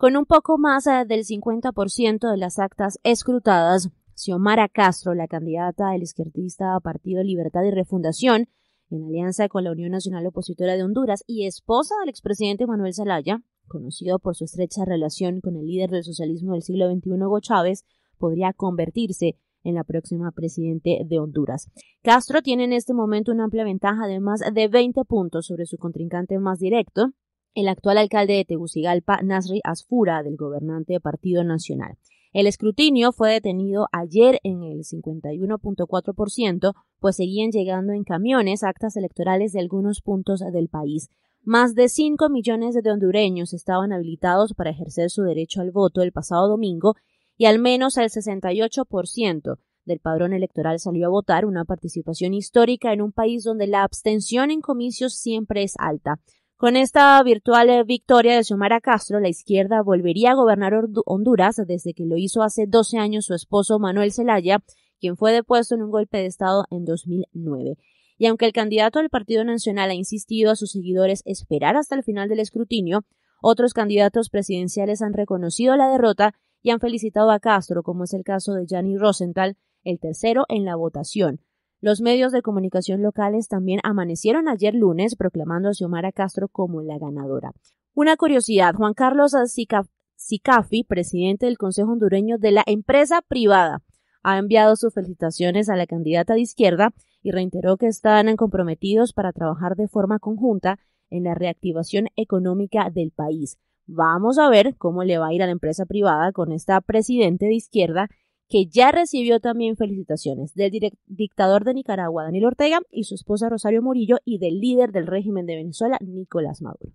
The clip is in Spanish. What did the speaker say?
Con un poco más eh, del 50% de las actas escrutadas, Xiomara Castro, la candidata del izquierdista Partido Libertad y Refundación, en alianza con la Unión Nacional Opositora de Honduras y esposa del expresidente Manuel Zelaya, conocido por su estrecha relación con el líder del socialismo del siglo XXI, Hugo Chávez, podría convertirse en la próxima presidente de Honduras. Castro tiene en este momento una amplia ventaja de más de 20 puntos sobre su contrincante más directo, el actual alcalde de Tegucigalpa, Nasri Asfura, del gobernante Partido Nacional. El escrutinio fue detenido ayer en el 51.4%, pues seguían llegando en camiones actas electorales de algunos puntos del país. Más de 5 millones de hondureños estaban habilitados para ejercer su derecho al voto el pasado domingo y al menos el 68% del padrón electoral salió a votar, una participación histórica en un país donde la abstención en comicios siempre es alta. Con esta virtual eh, victoria de Xiomara Castro, la izquierda volvería a gobernar Honduras desde que lo hizo hace 12 años su esposo Manuel Zelaya, quien fue depuesto en un golpe de Estado en 2009. Y aunque el candidato del Partido Nacional ha insistido a sus seguidores esperar hasta el final del escrutinio, otros candidatos presidenciales han reconocido la derrota y han felicitado a Castro, como es el caso de Gianni Rosenthal, el tercero en la votación, los medios de comunicación locales también amanecieron ayer lunes proclamando a Xiomara Castro como la ganadora. Una curiosidad, Juan Carlos Sicafi, presidente del Consejo Hondureño de la Empresa Privada, ha enviado sus felicitaciones a la candidata de izquierda y reiteró que están comprometidos para trabajar de forma conjunta en la reactivación económica del país. Vamos a ver cómo le va a ir a la empresa privada con esta presidente de izquierda que ya recibió también felicitaciones del dictador de Nicaragua, Daniel Ortega, y su esposa Rosario Murillo, y del líder del régimen de Venezuela, Nicolás Maduro.